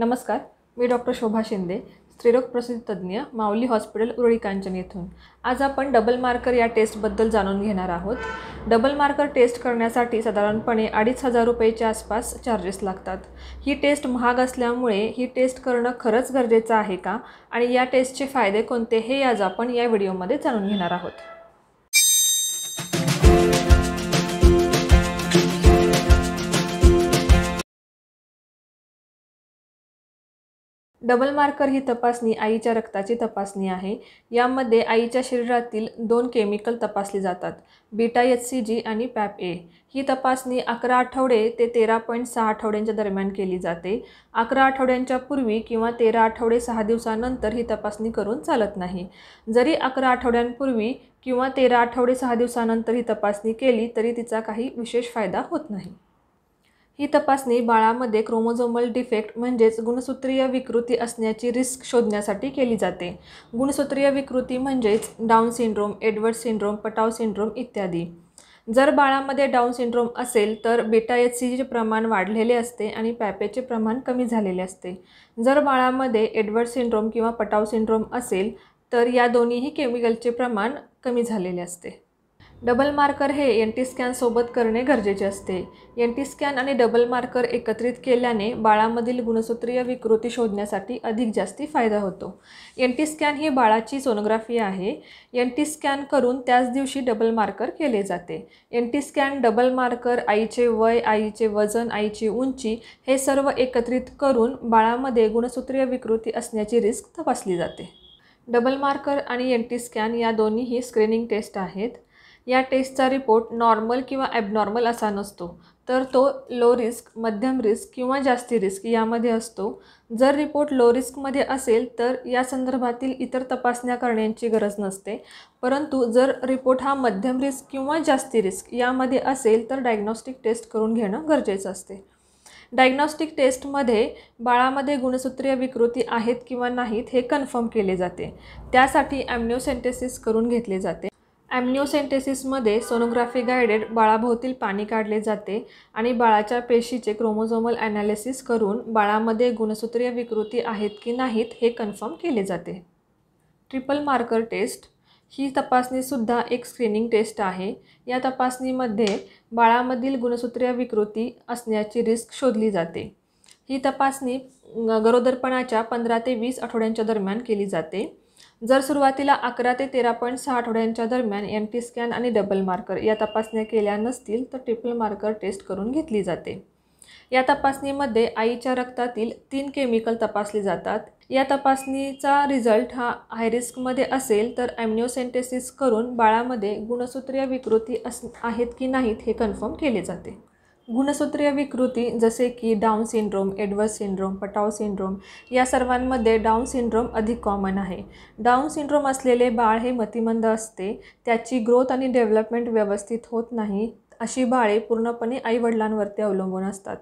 नमस्कार मी डॉक्टर शोभा शिंदे स्त्रीरोग प्रसिद्ध तज्ज्ञ माऊली हॉस्पिटल उरळी कांचन येथून आज आपण डबल मार्कर या टेस्टबद्दल जाणून घेणार आहोत डबल मार्कर टेस्ट करण्यासाठी साधारणपणे अडीच हजार रुपयेच्या आसपास चार्जेस लागतात ही टेस्ट महाग असल्यामुळे ही टेस्ट करणं खरंच गरजेचं आहे का आणि या टेस्टचे फायदे कोणते हे आज आपण या व्हिडिओमध्ये जाणून घेणार आहोत डबल मार्कर ही तपासणी आईच्या रक्ताची तपासणी आहे यामध्ये आईच्या शरीरातील दोन केमिकल तपासले जातात बीटा एच सी जी आणि पॅप ए ही तपासणी अकरा आठवडे ते तेरा पॉईंट सहा आठवड्यांच्या दरम्यान केली जाते अकरा आठवड्यांच्या पूर्वी किंवा तेरा आठवडे सहा दिवसानंतर ही तपासणी करून चालत नाही जरी अकरा आठवड्यांपूर्वी किंवा तेरा आठवडे सहा दिवसानंतर ही तपासणी केली तरी तिचा काही विशेष फायदा होत नाही ही तपासणी बाळामध्ये क्रोमोझोमल डिफेक्ट म्हणजेच गुणसूत्रीय विकृती असण्याची रिस्क शोधण्यासाठी केली जाते गुणसूत्रीय विकृती म्हणजेच down syndrome Edward syndrome Patau syndrome इत्यादी जर बाळामध्ये डाऊन सिंड्रोम असेल तर बेटा एच सीचे प्रमाण वाढलेले असते आणि पॅपेचे प्रमाण कमी झालेले असते जर बाळामध्ये एडवर्ड सिंड्रोम किंवा पटाव सिंड्रोम असेल तर या दोन्हीही केमिकलचे प्रमाण कमी झालेले असते डबल मार्कर हे एन टी स्कॅनसोबत करणे गरजेचे असते एन टी स्कॅन आणि डबल मार्कर एकत्रित केल्याने बाळामधील गुणसूत्रीय विकृती शोधण्यासाठी अधिक जास्ती फायदा होतो एन टी स्कॅन ही बाळाची सोनोग्राफी आहे एन टी स्कॅन करून त्याच दिवशी डबल मार्कर केले जाते N T scan double marker आईचे वय आईचे वजन आईची उंची हे सर्व एकत्रित करून बाळामध्ये गुणसूत्रीय विकृती असण्याची रिस्क तपासली जाते डबल मार्कर आणि एन टी स्कॅन या दोन्हीही स्क्रीनिंग टेस्ट आहेत या टेस्टचा रिपोर्ट नॉर्मल किंवा ॲबनॉर्मल असा नसतो तर तो लो रिस्क मध्यम रिस्क किंवा जास्ती रिस्क यामध्ये असतो जर रिपोर्ट लो रिस्कमध्ये असेल तर या संदर्भातील इतर तपासण्या करण्याची गरज नसते परंतु जर रिपोर्ट हा मध्यम रिस्क किंवा जास्ती रिस्क यामध्ये असेल तर डायग्नॉस्टिक टेस्ट करून घेणं गरजेचं असते डायग्नॉस्टिक टेस्टमध्ये बाळामध्ये गुणसूत्रीय विकृती आहेत किंवा नाहीत हे कन्फर्म केले जाते त्यासाठी ॲम्निओसेंटेसिस करून घेतले जाते ॲम्निओसेंटेसिसमध्ये सोनोग्राफी गायडेड बाळाभोवतील पाणी काढले जाते आणि बाळाच्या पेशीचे क्रोमोझोमल ॲनालिसिस करून बाळामध्ये गुणसूत्रीय विकृती आहेत की नाहीत हे कन्फर्म केले जाते ट्रिपल मार्कर टेस्ट ही तपासणीसुद्धा एक स्क्रीनिंग टेस्ट आहे या तपासणीमध्ये बाळामधील गुणसूत्रीय विकृती असण्याची रिस्क शोधली जाते ही तपासणी गरोदरपणाच्या पंधरा ते वीस आठवड्यांच्या दरम्यान केली जाते जर सुरुवातीला अकरा ते तेरा पॉईंट सहा आठवड्यांच्या दरम्यान एम टी स्कॅन आणि डबल मार्कर या तपासण्या केल्या नसतील तर ट्रिपल मार्कर टेस्ट करून घेतली जाते या तपासणीमध्ये आईच्या रक्तातील तीन केमिकल तपासले जातात या तपासणीचा रिझल्ट हा हायरिस्कमध्ये असेल तर ॲम्निओसेंटेसिस करून बाळामध्ये गुणसूत्रीय विकृती अस आहेत की नाहीत हे कन्फर्म केले जाते गुणसूत्रीय विकृती जसे की down syndrome Edwards syndrome Patau syndrome या सर्वांमध्ये डाऊन सिंड्रोम अधिक कॉमन आहे डाऊन सिंड्रोम असलेले बाळ हे मतिमंद असते त्याची ग्रोथ आणि डेव्हलपमेंट व्यवस्थित होत नाही अशी बाळे पूर्णपणे आईवडिलांवरती अवलंबून असतात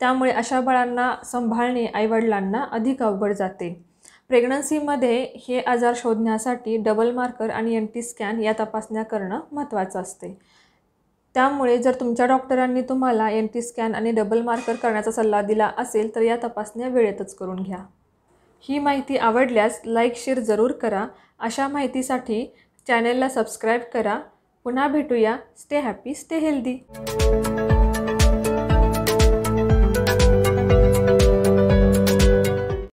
त्यामुळे अशा बाळांना सांभाळणे आईवडिलांना अधिक अवघड जाते प्रेग्नन्सीमध्ये हे आजार शोधण्यासाठी डबल मार्कर आणि एन टी स्कॅन या तपासण्या करणं महत्त्वाचं असते त्यामुळे जर तुमच्या डॉक्टरांनी तुम्हाला एम टी स्कॅन आणि डबल मार्कर करण्याचा सल्ला दिला असेल तर या तपासण्या वेळेतच करून घ्या ही माहिती आवडल्यास लाईक शेअर जरूर करा अशा माहितीसाठी चॅनेलला सबस्क्राईब करा पुन्हा भेटूया स्टे हॅपी स्टे हेल्दी